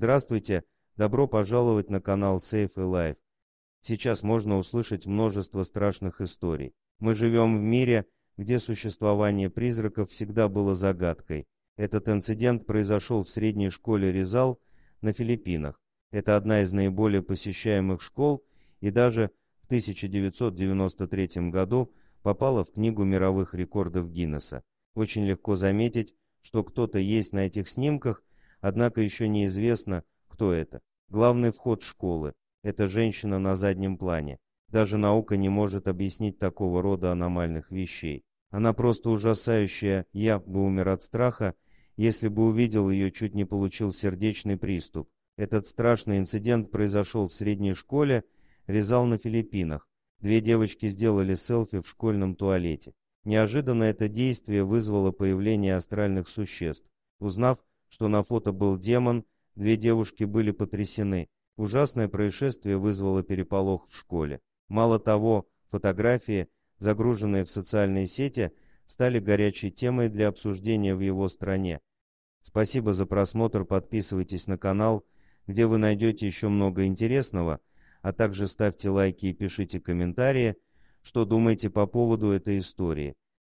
Здравствуйте, добро пожаловать на канал Safe и Life. Сейчас можно услышать множество страшных историй. Мы живем в мире, где существование призраков всегда было загадкой. Этот инцидент произошел в средней школе Ризал на Филиппинах. Это одна из наиболее посещаемых школ и даже в 1993 году попала в книгу мировых рекордов Гиннесса. Очень легко заметить, что кто-то есть на этих снимках, Однако еще неизвестно, кто это. Главный вход школы – это женщина на заднем плане. Даже наука не может объяснить такого рода аномальных вещей. Она просто ужасающая, я бы умер от страха, если бы увидел ее, чуть не получил сердечный приступ. Этот страшный инцидент произошел в средней школе, Резал на Филиппинах. Две девочки сделали селфи в школьном туалете. Неожиданно это действие вызвало появление астральных существ. Узнав, что на фото был демон, две девушки были потрясены. Ужасное происшествие вызвало переполох в школе. Мало того, фотографии, загруженные в социальные сети, стали горячей темой для обсуждения в его стране. Спасибо за просмотр, подписывайтесь на канал, где вы найдете еще много интересного, а также ставьте лайки и пишите комментарии, что думаете по поводу этой истории.